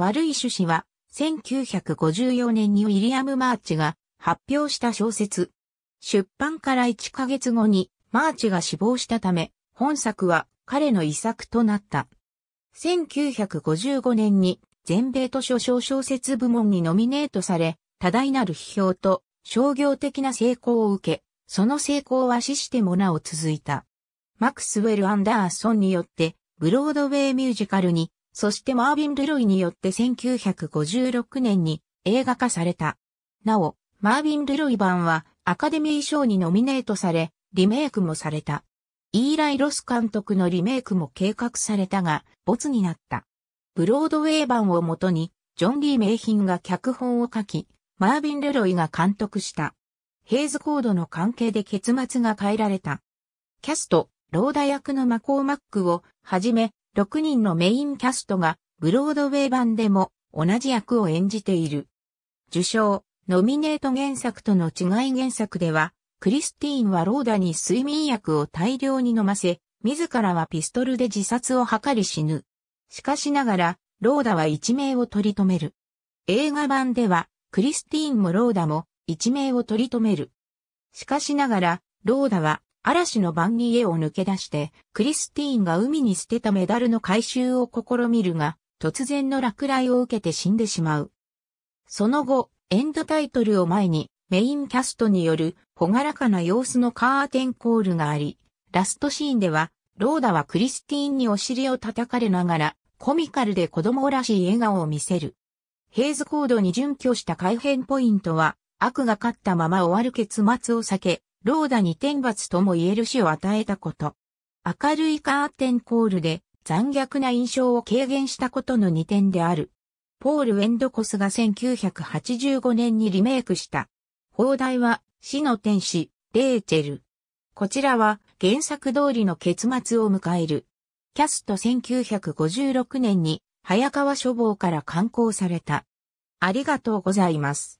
悪い趣旨は、1954年にウィリアム・マーチが発表した小説。出版から1ヶ月後にマーチが死亡したため、本作は彼の遺作となった。1955年に全米図書賞小説部門にノミネートされ、多大なる批評と商業的な成功を受け、その成功は死してもなお続いた。マクスウェル・アンダーソンによって、ブロードウェイミュージカルにそしてマービン・ルロイによって1956年に映画化された。なお、マービン・ルロイ版はアカデミー賞にノミネートされ、リメイクもされた。イーライ・ロス監督のリメイクも計画されたが、没になった。ブロードウェイ版をもとに、ジョン・リー・名品が脚本を書き、マービン・ルロイが監督した。ヘイズコードの関係で結末が変えられた。キャスト、ローダ役のマコーマックをはじめ、6人のメインキャストがブロードウェイ版でも同じ役を演じている。受賞、ノミネート原作との違い原作では、クリスティーンはローダに睡眠薬を大量に飲ませ、自らはピストルで自殺を図り死ぬ。しかしながら、ローダは一命を取り留める。映画版では、クリスティーンもローダも一命を取り留める。しかしながら、ローダは嵐の晩に家を抜け出して、クリスティーンが海に捨てたメダルの回収を試みるが、突然の落雷を受けて死んでしまう。その後、エンドタイトルを前に、メインキャストによる、ほがらかな様子のカーテンコールがあり、ラストシーンでは、ローダはクリスティーンにお尻を叩かれながら、コミカルで子供らしい笑顔を見せる。ヘイズコードに準拠した改変ポイントは、悪が勝ったまま終わる結末を避け、ローダに天罰とも言える死を与えたこと。明るいカーテンコールで残虐な印象を軽減したことの2点である。ポール・ウェンドコスが1985年にリメイクした。放題は死の天使、レーチェル。こちらは原作通りの結末を迎える。キャスト1956年に早川書房から刊行された。ありがとうございます。